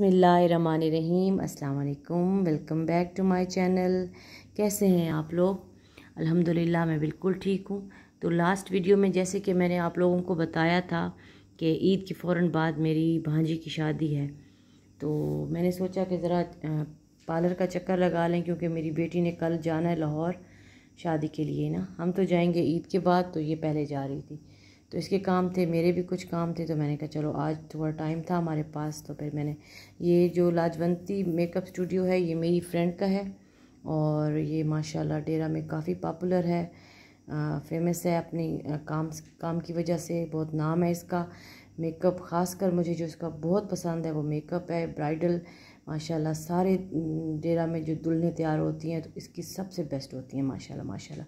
बसमीम अलकुम welcome back to my channel कैसे हैं आप लोग अल्हम्दुलिल्लाह मैं बिल्कुल ठीक हूँ तो लास्ट वीडियो में जैसे कि मैंने आप लोगों को बताया था कि ईद के फ़ौर बाद मेरी भांजी की शादी है तो मैंने सोचा कि ज़रा पार्लर का चक्कर लगा लें क्योंकि मेरी बेटी ने कल जाना है लाहौर शादी के लिए ना हम तो जाएंगे ईद के बाद तो ये पहले जा रही थी तो इसके काम थे मेरे भी कुछ काम थे तो मैंने कहा चलो आज थोड़ा टाइम था हमारे पास तो फिर मैंने ये जो लाजवंती मेकअप स्टूडियो है ये मेरी फ्रेंड का है और ये माशाल्लाह डेरा में काफ़ी पॉपुलर है फेमस है अपनी काम काम की वजह से बहुत नाम है इसका मेकअप ख़ास कर मुझे जो इसका बहुत पसंद है वो मेकअप है ब्राइडल माशाल्लाह सारे डेरा में जो दुल्हनें तैयार होती हैं तो इसकी सबसे बेस्ट होती हैं माशाल्लाह माशाल्लाह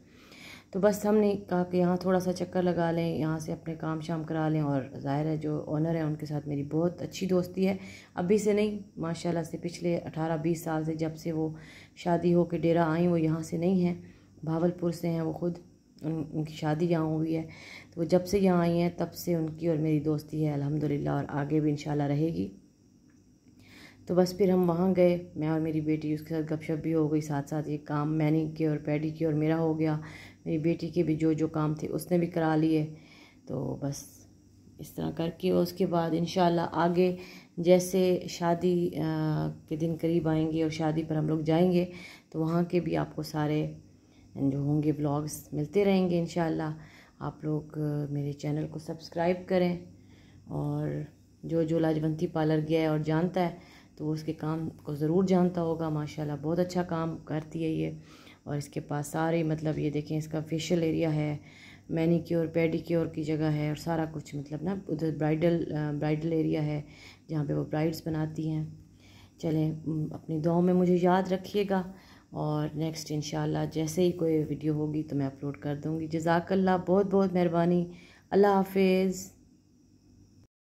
तो बस हमने कहा कि यहाँ थोड़ा सा चक्कर लगा लें यहाँ से अपने काम शाम करा लें और ज़ाहिर है जो ऑनर है उनके साथ मेरी बहुत अच्छी दोस्ती है अभी से नहीं माशाल्लाह से पिछले 18-20 साल से जब से वो शादी हो के डेरा आई वो यहाँ से नहीं हैं भावलपुर से हैं वो खुद उन, उनकी शादी यहाँ हुई है तो वो जब से यहाँ आई हैं तब से उनकी और मेरी दोस्ती है अलहमदिल्ला और आगे भी इन रहेगी तो बस फिर हम वहाँ गए मैं और मेरी बेटी उसके साथ गपशप भी हो गई साथ साथ ये काम मैनी के और पैडी के और मेरा हो गया मेरी बेटी के भी जो जो काम थे उसने भी करा लिए तो बस इस तरह करके उसके बाद इन आगे जैसे शादी के दिन करीब आएंगे और शादी पर हम लोग जाएंगे तो वहाँ के भी आपको सारे जो होंगे ब्लॉग्स मिलते रहेंगे इन आप लोग मेरे चैनल को सब्सक्राइब करें और जो जो लाजवंती पार्लर गया है और जानता है तो वो उसके काम को ज़रूर जानता होगा माशाल्लाह बहुत अच्छा काम करती है ये और इसके पास सारे मतलब ये देखें इसका फेशियल एरिया है मैनीक्योर पेडिक्योर की जगह है और सारा कुछ मतलब ना उधर ब्राइडल ब्राइडल एरिया है जहाँ पे वो ब्राइड्स बनाती हैं चलें अपनी दुआओं में मुझे याद रखिएगा और नेक्स्ट इन जैसे ही कोई वीडियो होगी तो मैं अपलोड कर दूँगी जजाकल्ला बहुत बहुत मेहरबानी अल्लाह हाफिज़